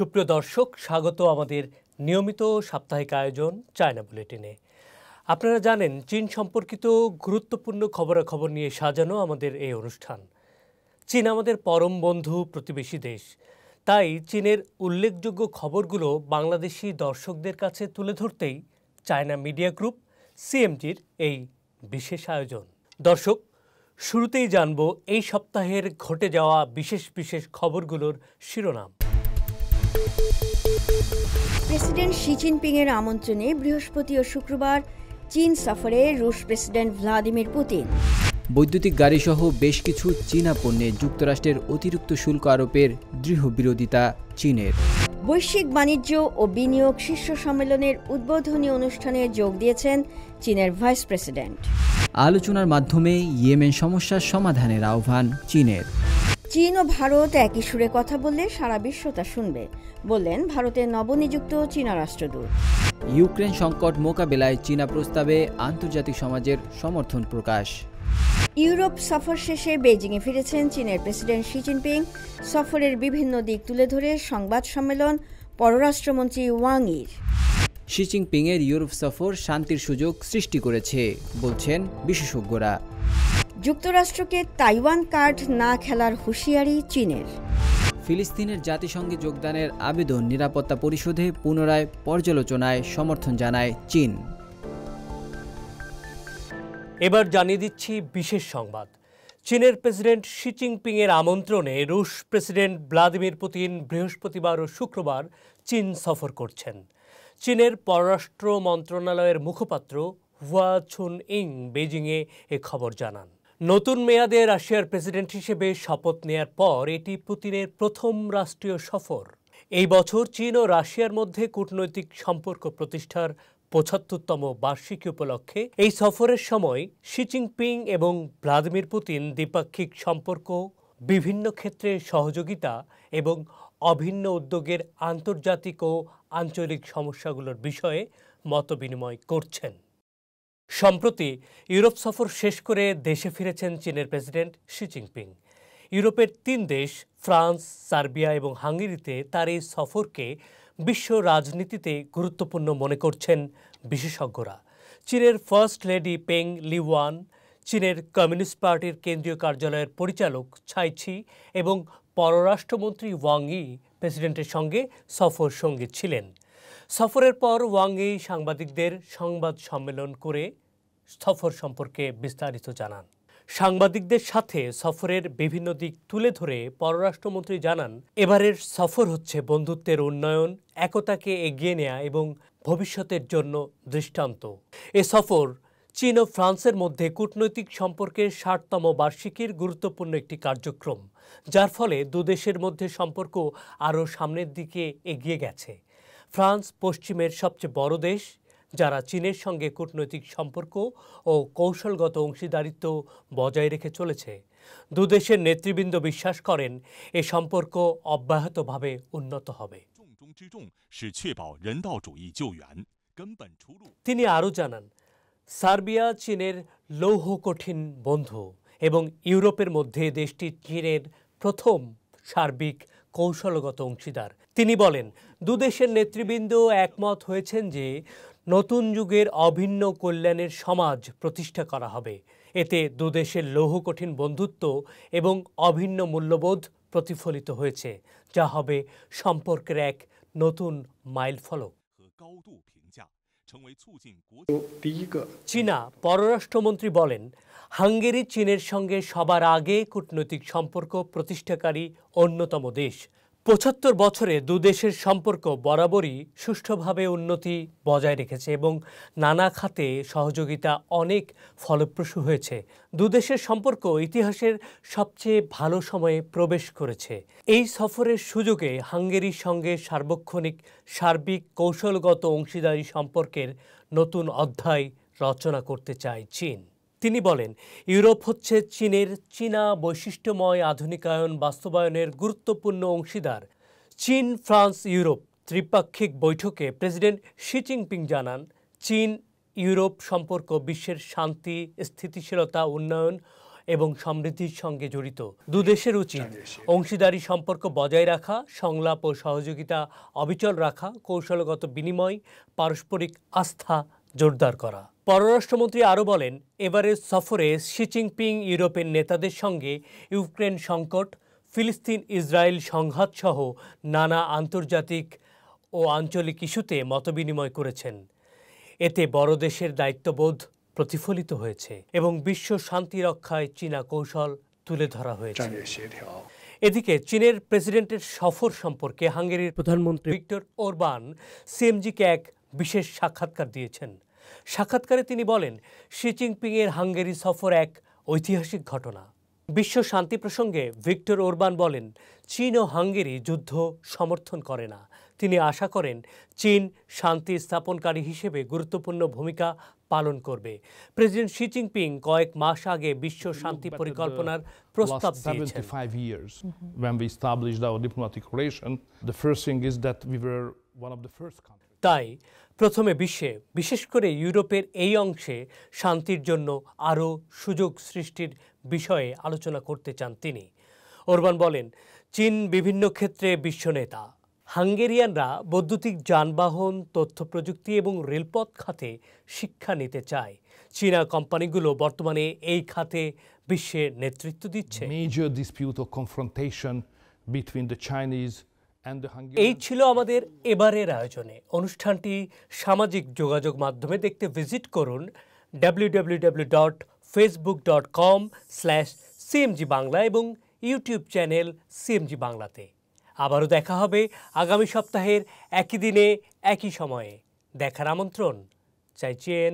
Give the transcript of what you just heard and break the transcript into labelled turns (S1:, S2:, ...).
S1: সুপ্রিয় দর্শক স্বাগত আমাদের নিয়মিত সাপ্তাহিক আয়োজন চায়না বুলেটিনে আপনারা জানেন চীন সম্পর্কিত গুরুত্বপূর্ণ খবরাখবর নিয়ে সাজানো আমাদের এই অনুষ্ঠান চীন আমাদের পরম বন্ধু প্রতিবেশী দেশ তাই চীনের উল্লেখযোগ্য খবরগুলো বাংলাদেশি দর্শকদের কাছে তুলে ধরতেই চায়না মিডিয়া গ্রুপ সিএমজির এই বিশেষ আয়োজন দর্শক শুরুতেই জানব এই সপ্তাহের ঘটে যাওয়া বিশেষ বিশেষ খবরগুলোর শিরোনাম
S2: প্রেসিডেন্ট শি জিনপিংয়ের আমন্ত্রণে বৃহস্পতি ও শুক্রবার চীন সফরে রুশ প্রেসিডেন্ট ভ্লাদিমির পুতিন বৈদ্যুতিক গাড়িসহ বেশ কিছু চীনা পণ্যে যুক্তরাষ্ট্রের অতিরিক্ত শুল্ক আরোপের দৃঢ় বিরোধিতা চীনের বৈশ্বিক বাণিজ্য ও বিনিয়োগ শীর্ষ সম্মেলনের উদ্বোধনী অনুষ্ঠানে যোগ দিয়েছেন চীনের ভাইস প্রেসিডেন্ট আলোচনার মাধ্যমে ইয়েমেন সমস্যার সমাধানের আহ্বান চীনের চীন ও ভারত একই সুরে কথা বললে সারা বিশ্ব তা শুনবে বললেন ভারতের নবনিযুক্ত চীনা রাষ্ট্রদূত ইউক্রেন সংকট মোকাবেলায় চীনা প্রস্তাবে আন্তর্জাতিক সমাজের সমর্থন প্রকাশ ইউরোপ সফর শেষে বেজিংয়ে ফিরেছেন চীনের প্রেসিডেন্ট শি জিনপিং সফরের বিভিন্ন দিক তুলে ধরে সংবাদ সম্মেলন পররাষ্ট্রমন্ত্রী ওয়াং ইর শি এর ইউরোপ সফর শান্তির সুযোগ সৃষ্টি করেছে বলছেন বিশেষজ্ঞরা যুক্তরাষ্ট্রকে তাইওয়ান কার্ড না খেলার হুঁশিয়ারি চীনের ফিলিস্তিনের জাতিসংঘে যোগদানের আবেদন নিরাপত্তা পরিষদে পুনরায় পর্যালোচনায় সমর্থন জানায় চীন এবার জানিয়ে
S1: দিচ্ছি বিশেষ সংবাদ চীনের প্রেসিডেন্ট শি জিনপিংয়ের আমন্ত্রণে রুশ প্রেসিডেন্ট ভ্লাদিমির পুতিন বৃহস্পতিবার ও শুক্রবার চীন সফর করছেন চীনের পররাষ্ট্র মন্ত্রণালয়ের মুখপাত্র হুয়া ছুন ইং বেজিংয়ে এ খবর জানান নতুন মেয়াদে রাশিয়ার প্রেসিডেন্ট হিসেবে শপথ নেয়ার পর এটি পুতিনের প্রথম রাষ্ট্রীয় সফর এই বছর চীন ও রাশিয়ার মধ্যে কূটনৈতিক সম্পর্ক প্রতিষ্ঠার পঁচাত্তরতম বার্ষিকী উপলক্ষে এই সফরের সময় শি জিনপিং এবং ভ্লাদিমির পুতিন দ্বিপাক্ষিক সম্পর্ক বিভিন্ন ক্ষেত্রে সহযোগিতা এবং অভিন্ন উদ্যোগের আন্তর্জাতিক ও আঞ্চলিক সমস্যাগুলোর বিষয়ে মতবিনিময় করছেন সম্প্রতি ইউরোপ সফর শেষ করে দেশে ফিরেছেন চীনের প্রেসিডেন্ট শি জিনপিং ইউরোপের তিন দেশ ফ্রান্স সার্বিয়া এবং হাঙ্গেরিতে তার এই সফরকে বিশ্ব রাজনীতিতে গুরুত্বপূর্ণ মনে করছেন বিশেষজ্ঞরা চীনের ফার্স্ট লেডি পেং লিওয়ান চীনের কমিউনিস্ট পার্টির কেন্দ্রীয় কার্যালয়ের পরিচালক ছাইছি এবং পররাষ্ট্রমন্ত্রী ওয়াং ই প্রেসিডেন্টের সঙ্গে সফর সঙ্গে ছিলেন সফরের পর ওয়াং ই সাংবাদিকদের সংবাদ সম্মেলন করে সফর সম্পর্কে বিস্তারিত জানান সাংবাদিকদের সাথে সফরের বিভিন্ন দিক তুলে ধরে পররাষ্ট্রমন্ত্রী জানান এবারের সফর হচ্ছে বন্ধুত্বের উন্নয়ন একতাকে এগিয়ে নেয়া এবং ভবিষ্যতের জন্য দৃষ্টান্ত এ সফর চীন ও ফ্রান্সের মধ্যে কূটনৈতিক সম্পর্কের ষাটতম বার্ষিকীর গুরুত্বপূর্ণ একটি কার্যক্রম যার ফলে দুদেশের মধ্যে সম্পর্ক আরও সামনের দিকে এগিয়ে গেছে ফ্রান্স পশ্চিমের সবচেয়ে বড় দেশ যারা চীনের সঙ্গে কূটনৈতিক সম্পর্ক ও কৌশলগত অংশীদারিত্ব বজায় রেখে চলেছে দুদেশের নেতৃবৃন্দ বিশ্বাস করেন এ সম্পর্ক অব্যাহতভাবে উন্নত হবে তিনি আরও জানান সার্বিয়া চীনের লৌহ কঠিন বন্ধু এবং ইউরোপের মধ্যে দেশটি চীনের প্রথম সার্বিক কৌশলগত অংশীদার তিনি বলেন দুদেশের নেতৃবৃন্দ একমত হয়েছেন যে নতুন যুগের অভিন্ন কল্যাণের সমাজ প্রতিষ্ঠা করা হবে এতে দুদেশের লৌহ কঠিন বন্ধুত্ব এবং অভিন্ন মূল্যবোধ প্রতিফলিত হয়েছে যা হবে সম্পর্কের এক নতুন মাইল ফলক চীনা পররাষ্ট্রমন্ত্রী বলেন হাঙ্গেরি চীনের সঙ্গে সবার আগে কূটনৈতিক সম্পর্ক প্রতিষ্ঠাকারী অন্যতম দেশ পঁচাত্তর বছরে দুদেশের সম্পর্ক বরাবরই সুষ্ঠুভাবে উন্নতি বজায় রেখেছে এবং নানা খাতে সহযোগিতা অনেক ফলপ্রসূ হয়েছে দুদেশের সম্পর্ক ইতিহাসের সবচেয়ে ভালো সময়ে প্রবেশ করেছে এই সফরের সুযোগে হাঙ্গেরির সঙ্গে সার্বক্ষণিক সার্বিক কৌশলগত অংশীদারি সম্পর্কের নতুন অধ্যায় রচনা করতে চায় চীন তিনি বলেন ইউরোপ হচ্ছে চীনের চীনা বৈশিষ্ট্যময় আধুনিকায়ন বাস্তবায়নের গুরুত্বপূর্ণ অংশীদার চীন ফ্রান্স ইউরোপ ত্রিপাক্ষিক বৈঠকে প্রেসিডেন্ট শি জিনপিং জানান চীন ইউরোপ সম্পর্ক বিশ্বের শান্তি স্থিতিশীলতা উন্নয়ন এবং সমৃদ্ধির সঙ্গে জড়িত দুদেশের উচিত অংশীদারি সম্পর্ক বজায় রাখা সংলাপ ও সহযোগিতা অবিচল রাখা কৌশলগত বিনিময় পারস্পরিক আস্থা জোরদার করা পররাষ্ট্রমন্ত্রী আরও বলেন এবারের সফরে শি জিনপিং ইউরোপের নেতাদের সঙ্গে ইউক্রেন সংকট ফিলিস্তিন ইসরায়েল সংঘাতসহ নানা আন্তর্জাতিক ও আঞ্চলিক ইস্যুতে মতবিনিময় করেছেন এতে বড় দেশের দায়িত্ববোধ প্রতিফলিত হয়েছে এবং বিশ্ব শান্তি রক্ষায় চীনা কৌশল তুলে ধরা হয়েছে এদিকে চীনের প্রেসিডেন্টের সফর সম্পর্কে হাঙ্গেরির প্রধানমন্ত্রী ভিক্টর ওরবান সিএমজিকে এক বিশেষ সাক্ষাৎকার দিয়েছেন সাক্ষাৎকারে তিনি বলেন শি জিনপিংয়ের হাঙ্গেরি সফর এক ঐতিহাসিক ঘটনা বিশ্ব শান্তি প্রসঙ্গে ভিক্টর ওরবান বলেন চীন ও হাঙ্গেরি যুদ্ধ সমর্থন করে না তিনি আশা করেন চীন শান্তি স্থাপনকারী হিসেবে গুরুত্বপূর্ণ ভূমিকা পালন করবে প্রেসিডেন্ট শি জিনপিং কয়েক মাস আগে বিশ্ব শান্তি পরিকল্পনার প্রস্তাব দিয়েছেন তাই প্রথমে বিশ্বে বিশেষ করে ইউরোপের এই অংশে শান্তির জন্য আরও সুযোগ সৃষ্টির বিষয়ে আলোচনা করতে চান তিনি ওরবান বলেন চীন বিভিন্ন ক্ষেত্রে বিশ্বনেতা হাঙ্গেরিয়ানরা বৈদ্যুতিক যানবাহন তথ্য প্রযুক্তি এবং রেলপথ খাতে শিক্ষা নিতে চায় চীনা কোম্পানিগুলো বর্তমানে এই খাতে বিশ্বে নেতৃত্ব দিচ্ছে major dispute of confrontation between the Chinese এই ছিল আমাদের এবারের আয়োজনে অনুষ্ঠানটি সামাজিক যোগাযোগ মাধ্যমে দেখতে ভিজিট করুন ডাব্লিউডাব্লিউডাব্লিউ dot Facebook dot com slash Bangla এবং ইউটিউব চ্যানেল সিএমজি বাংলাতে আবারও দেখা হবে আগামী সপ্তাহের একই দিনে একই সময়ে দেখার আমন্ত্রণ চাইছেন